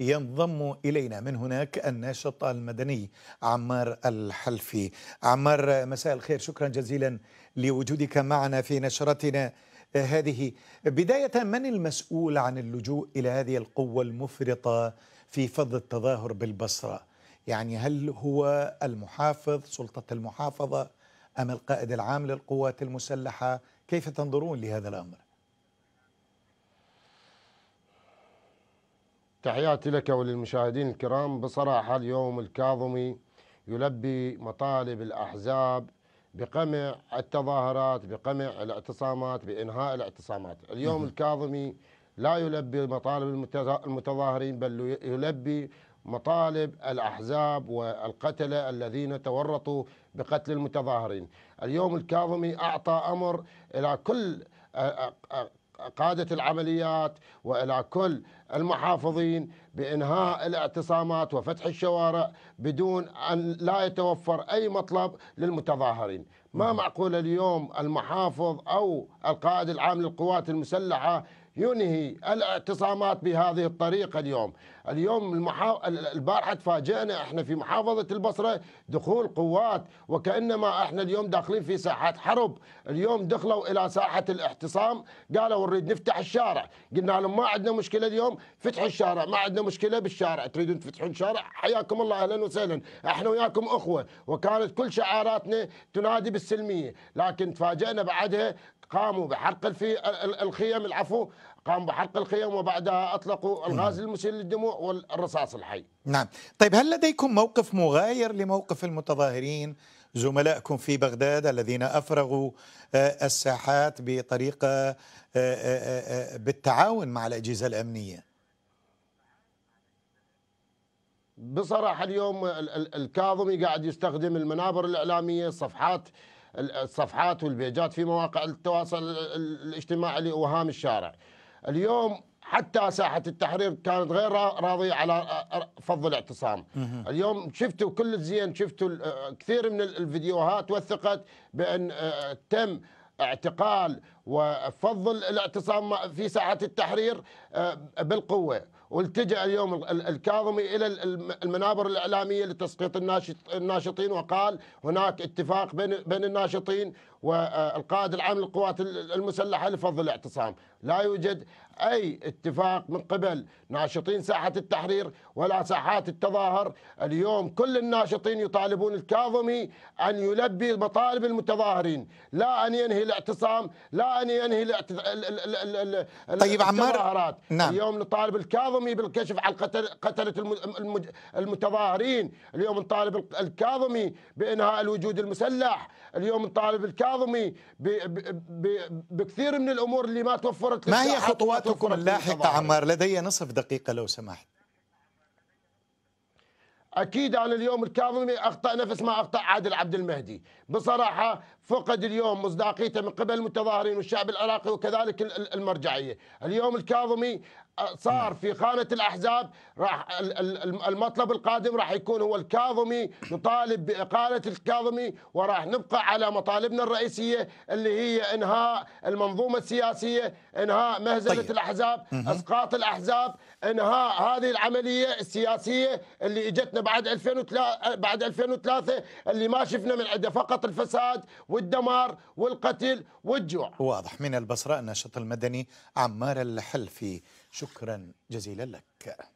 ينضم إلينا من هناك الناشط المدني عمار الحلفي عمار مساء الخير شكرا جزيلا لوجودك معنا في نشرتنا هذه بداية من المسؤول عن اللجوء إلى هذه القوة المفرطة في فض التظاهر بالبصرة يعني هل هو المحافظ سلطة المحافظة أم القائد العام للقوات المسلحة كيف تنظرون لهذا الأمر؟ تحياتي لك وللمشاهدين الكرام بصراحة اليوم الكاظمي يلبي مطالب الأحزاب بقمع التظاهرات بقمع الاعتصامات بإنهاء الاعتصامات اليوم الكاظمي لا يلبي مطالب المتظاهرين بل يلبي مطالب الأحزاب والقتلة الذين تورطوا بقتل المتظاهرين اليوم الكاظمي أعطى أمر إلى كل قادة العمليات وإلى كل المحافظين بإنهاء الاعتصامات وفتح الشوارع بدون أن لا يتوفر أي مطلب للمتظاهرين ما نعم. معقول اليوم المحافظ أو القائد العام للقوات المسلحة ينهي الاعتصامات بهذه الطريقة اليوم اليوم المحاو... البارحة تفاجئنا احنا في محافظة البصرة دخول قوات وكأنما احنا اليوم داخلين في ساحة حرب اليوم دخلوا إلى ساحة الاعتصام قالوا نريد نفتح الشارع قلنا لهم ما عندنا مشكلة اليوم فتحوا الشارع ما عندنا مشكلة بالشارع تريدون تفتحون شارع حياكم الله أهلا وسهلا احنا وياكم أخوة وكانت كل شعاراتنا تنادي بالسلمية لكن تفاجئنا بعدها قاموا بحرق الخيم العفو قام بحرق الخيام وبعدها أطلقوا الغاز المسيل للدموع والرصاص الحي نعم طيب هل لديكم موقف مغاير لموقف المتظاهرين زملائكم في بغداد الذين أفرغوا آه، الساحات بطريقة آه، آه، بالتعاون مع الأجهزة الأمنية بصراحة اليوم الكاظمي قاعد يستخدم المنابر الإعلامية صفحات الصفحات والبيجات في مواقع التواصل الاجتماعي لأوهام الشارع اليوم حتى ساحة التحرير كانت غير راضية على فض الاعتصام اليوم شفتوا كل الزين شفتوا كثير من الفيديوهات وثقت بأن تم اعتقال وفضل الاعتصام في ساعة التحرير آه، بالقوة والتجأ اليوم الكاظمي إلى المنابر الإعلامية لتسقيط الناشطين وقال هناك اتفاق بين الناشطين والقائد العام للقوات المسلحه لفضل الاعتصام، لا يوجد اي اتفاق من قبل ناشطين ساحه التحرير ولا ساحات التظاهر، اليوم كل الناشطين يطالبون الكاظمي ان يلبي مطالب المتظاهرين، لا ان ينهي الاعتصام، لا ان ينهي الاعت... طيب عمار نعم. اليوم نطالب الكاظمي بالكشف عن قتله المتظاهرين، اليوم نطالب الكاظمي بانهاء الوجود المسلح، اليوم نطالب الكاظمي اعظمي بكثير من الامور اللي ما توفرت ما هي خطواتكم اللاحقه عمار لدي نصف دقيقه لو سمحت اكيد انا اليوم الكاظمي اخطا نفس ما اخطا عادل عبد المهدي، بصراحه فقد اليوم مصداقيته من قبل المتظاهرين والشعب العراقي وكذلك المرجعيه، اليوم الكاظمي صار نعم. في خانه الاحزاب راح المطلب القادم راح يكون هو الكاظمي نطالب باقاله الكاظمي وراح نبقى على مطالبنا الرئيسيه اللي هي انهاء المنظومه السياسيه، انهاء مهزله طيب. الاحزاب، اسقاط الاحزاب، انهاء هذه العمليه السياسيه اللي اجتنا بعد 2003 بعد 2003 اللي ما شفنا من عدة فقط الفساد والدمار والقتل والجوع. واضح من البصره الناشط المدني عمار الحلفي شكرا جزيلا لك